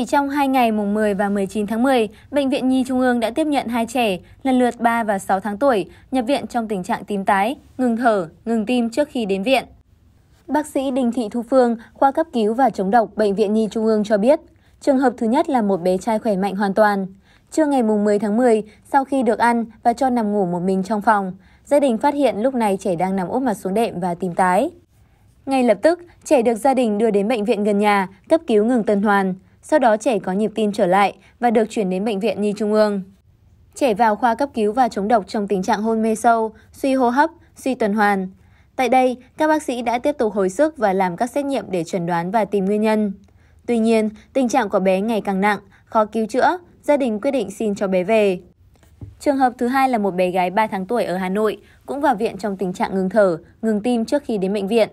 Chỉ trong 2 ngày mùng 10 và 19 tháng 10, Bệnh viện Nhi Trung ương đã tiếp nhận hai trẻ, lần lượt 3 và 6 tháng tuổi, nhập viện trong tình trạng tím tái, ngừng thở, ngừng tim trước khi đến viện. Bác sĩ Đinh Thị Thu Phương, khoa cấp cứu và chống độc Bệnh viện Nhi Trung ương cho biết, trường hợp thứ nhất là một bé trai khỏe mạnh hoàn toàn. Trưa ngày mùng 10 tháng 10, sau khi được ăn và cho nằm ngủ một mình trong phòng, gia đình phát hiện lúc này trẻ đang nằm úp mặt xuống đệm và tím tái. Ngay lập tức, trẻ được gia đình đưa đến bệnh viện gần nhà, cấp cứu ngừng tuần hoàn. Sau đó trẻ có nhịp tim trở lại và được chuyển đến bệnh viện Nhi Trung ương. Trẻ vào khoa cấp cứu và chống độc trong tình trạng hôn mê sâu, suy hô hấp, suy tuần hoàn. Tại đây, các bác sĩ đã tiếp tục hồi sức và làm các xét nghiệm để chuẩn đoán và tìm nguyên nhân. Tuy nhiên, tình trạng của bé ngày càng nặng, khó cứu chữa, gia đình quyết định xin cho bé về. Trường hợp thứ hai là một bé gái 3 tháng tuổi ở Hà Nội, cũng vào viện trong tình trạng ngừng thở, ngừng tim trước khi đến bệnh viện.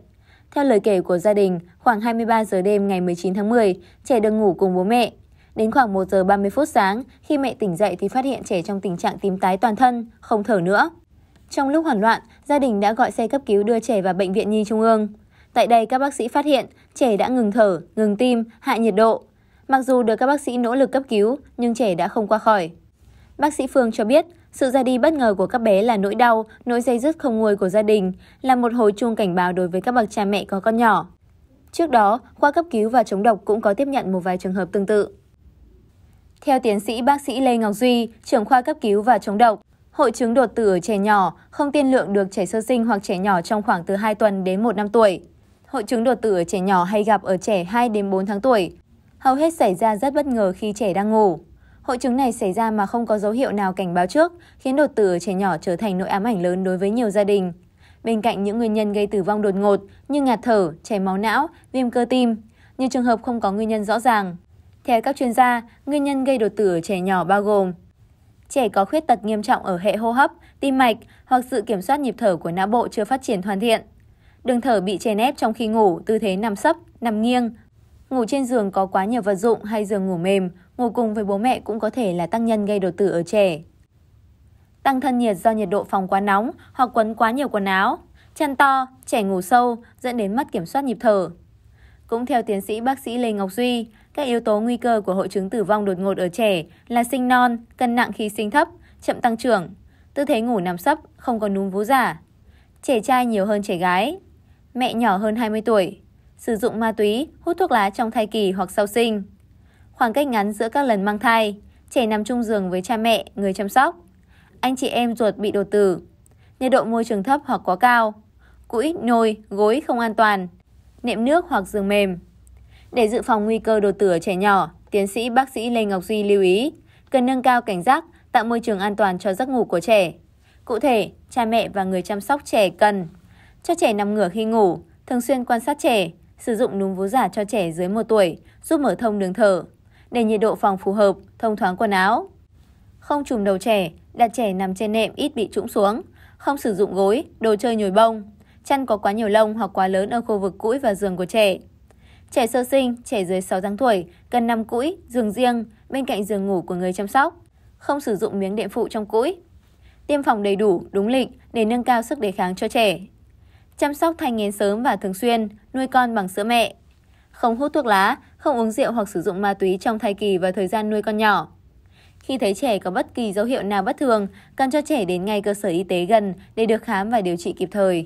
Theo lời kể của gia đình, khoảng 23 giờ đêm ngày 19 tháng 10, trẻ được ngủ cùng bố mẹ. Đến khoảng 1 giờ 30 phút sáng, khi mẹ tỉnh dậy thì phát hiện trẻ trong tình trạng tím tái toàn thân, không thở nữa. Trong lúc hoảng loạn, gia đình đã gọi xe cấp cứu đưa trẻ vào bệnh viện Nhi Trung ương. Tại đây các bác sĩ phát hiện trẻ đã ngừng thở, ngừng tim, hạ nhiệt độ. Mặc dù được các bác sĩ nỗ lực cấp cứu, nhưng trẻ đã không qua khỏi. Bác sĩ Phương cho biết, sự ra đi bất ngờ của các bé là nỗi đau, nỗi dây dứt không nguôi của gia đình, là một hồi chuông cảnh báo đối với các bậc cha mẹ có con nhỏ. Trước đó, khoa cấp cứu và chống độc cũng có tiếp nhận một vài trường hợp tương tự. Theo tiến sĩ bác sĩ Lê Ngọc Duy, trưởng khoa cấp cứu và chống độc, hội chứng đột tử ở trẻ nhỏ không tiên lượng được trẻ sơ sinh hoặc trẻ nhỏ trong khoảng từ 2 tuần đến 1 năm tuổi. Hội chứng đột tử ở trẻ nhỏ hay gặp ở trẻ 2 đến 4 tháng tuổi. Hầu hết xảy ra rất bất ngờ khi trẻ đang ngủ. Hội chứng này xảy ra mà không có dấu hiệu nào cảnh báo trước, khiến đột tử ở trẻ nhỏ trở thành nỗi ám ảnh lớn đối với nhiều gia đình. Bên cạnh những nguyên nhân gây tử vong đột ngột như ngạt thở, chảy máu não, viêm cơ tim, nhiều trường hợp không có nguyên nhân rõ ràng. Theo các chuyên gia, nguyên nhân gây đột tử ở trẻ nhỏ bao gồm trẻ có khuyết tật nghiêm trọng ở hệ hô hấp, tim mạch hoặc sự kiểm soát nhịp thở của não bộ chưa phát triển hoàn thiện. Đường thở bị chèn ép trong khi ngủ, tư thế nằm sấp, nằm nghiêng, ngủ trên giường có quá nhiều vật dụng hay giường ngủ mềm Ngủ cùng với bố mẹ cũng có thể là tăng nhân gây đột tử ở trẻ. Tăng thân nhiệt do nhiệt độ phòng quá nóng hoặc quấn quá nhiều quần áo, chân to, trẻ ngủ sâu dẫn đến mất kiểm soát nhịp thở. Cũng theo tiến sĩ bác sĩ Lê Ngọc Duy, các yếu tố nguy cơ của hội chứng tử vong đột ngột ở trẻ là sinh non, cân nặng khi sinh thấp, chậm tăng trưởng, tư thế ngủ nằm sấp, không có núm vú giả. Trẻ trai nhiều hơn trẻ gái. Mẹ nhỏ hơn 20 tuổi. Sử dụng ma túy, hút thuốc lá trong thai kỳ hoặc sau sinh khoảng cách ngắn giữa các lần mang thai, trẻ nằm chung giường với cha mẹ, người chăm sóc. Anh chị em ruột bị đột tử, nhiệt độ môi trường thấp hoặc quá cao, cũi, nồi, gối không an toàn, nệm nước hoặc giường mềm. Để dự phòng nguy cơ đột tử ở trẻ nhỏ, tiến sĩ bác sĩ Lê Ngọc Duy lưu ý cần nâng cao cảnh giác, tạo môi trường an toàn cho giấc ngủ của trẻ. Cụ thể, cha mẹ và người chăm sóc trẻ cần cho trẻ nằm ngửa khi ngủ, thường xuyên quan sát trẻ, sử dụng núm vú giả cho trẻ dưới 1 tuổi, giúp mở thông đường thở, để nhiệt độ phòng phù hợp, thông thoáng quần áo. Không chùm đầu trẻ, đặt trẻ nằm trên nệm ít bị trũng xuống. Không sử dụng gối, đồ chơi nhồi bông. Chăn có quá nhiều lông hoặc quá lớn ở khu vực cũi và giường của trẻ. Trẻ sơ sinh, trẻ dưới 6 tháng tuổi cần nằm cũi, giường riêng bên cạnh giường ngủ của người chăm sóc. Không sử dụng miếng đệm phụ trong cũi. Tiêm phòng đầy đủ, đúng lịch để nâng cao sức đề kháng cho trẻ. Chăm sóc thai nghén sớm và thường xuyên, nuôi con bằng sữa mẹ. Không hút thuốc lá, không uống rượu hoặc sử dụng ma túy trong thai kỳ và thời gian nuôi con nhỏ. Khi thấy trẻ có bất kỳ dấu hiệu nào bất thường, cần cho trẻ đến ngay cơ sở y tế gần để được khám và điều trị kịp thời.